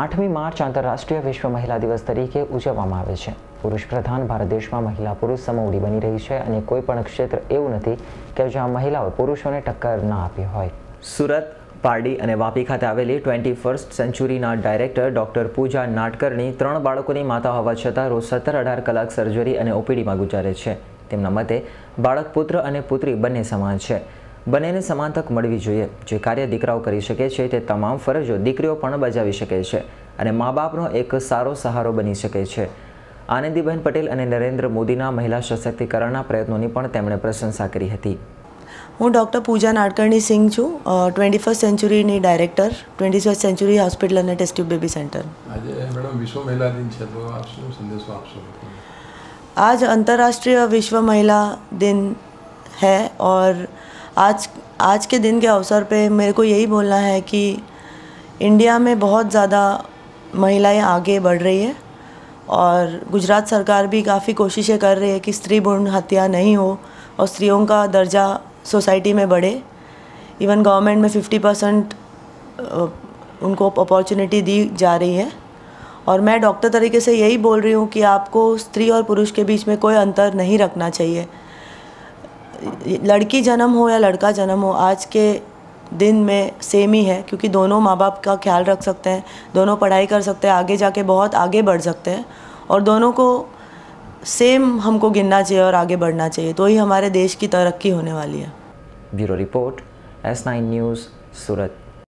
આઠમી માર્ચ આંતરરાષ્ટ્રીય વિશ્વ મહિલા દિવસ તરીકે ઉજવવામાં આવે છે પુરુષ પ્રધાન ભારત દેશમાં મહિલા પુરુષ સમોવડી બની રહી છે અને કોઈ પણ ક્ષેત્ર એવું નથી કે જ્યાં મહિલાઓ પુરુષોને ટક્કર ના આપી હોય સુરત પારડી અને વાપી ખાતે આવેલી ટ્વેન્ટી ફર્સ્ટ સેન્ચુરીના ડાયરેક્ટર ડોક્ટર પૂજા નાટકરની ત્રણ બાળકોની માતા હોવા છતાં રોજ સત્તર અઢાર કલાક સર્જરી અને ઓપીડીમાં ગુજારે છે તેમના મતે બાળક પુત્ર અને પુત્રી બંને સમાન છે બંનેને સમાન તક મળવી જોઈએ જે કાર્ય દીકરાઓ કરી શકે છે તે તમામ ફરજો દીકરીઓ પણ બજાવી શકે છે અને મા બાપનો એક સારો સહારો બની શકે છે આનંદીબેન પટેલ અને નરેન્દ્ર મોદીના મહિલા સશક્તિકરણના પ્રયત્નોની પણ તેમણે પ્રશંસા કરી હતી હું ડૉક્ટર પૂજા નાડકર્ણી સિંહ છું ટ્વેન્ટી ફર્સ્ટ સેન્ચુરીની director twenty first century hospital અને ટેસ્ટ્યુબ બેબી સેન્ટર આજ અંતર્રાષ્ટ્રીય વિશ્વ મહિલા દિન है ઓર आज आज के दिन के अवसर पे मेरे को यही बोलना है कि इंडिया में बहुत ज़्यादा महिलाएं आगे बढ़ रही है और गुजरात सरकार भी काफ़ी कोशिशें कर रही है कि स्त्री भ्रूण हत्या नहीं हो और स्त्रियों का दर्जा सोसाइटी में बढ़े इवन गवर्नमेंट में 50 परसेंट उनको अपॉर्चुनिटी दी जा रही है और मैं डॉक्टर तरीके से यही बोल रही हूँ कि आपको स्त्री और पुरुष के बीच में कोई अंतर नहीं रखना चाहिए लड़की जन्म हो या लड़का जन्म हो आज के दिन में सेम ही है क्योंकि दोनों माँ बाप का ख्याल रख सकते हैं दोनों पढ़ाई कर सकते हैं आगे जाके बहुत आगे बढ़ सकते हैं और दोनों को सेम हमको गिनना चाहिए और आगे बढ़ना चाहिए तो ही हमारे देश की तरक्की होने वाली है bureau report S nine news सूरत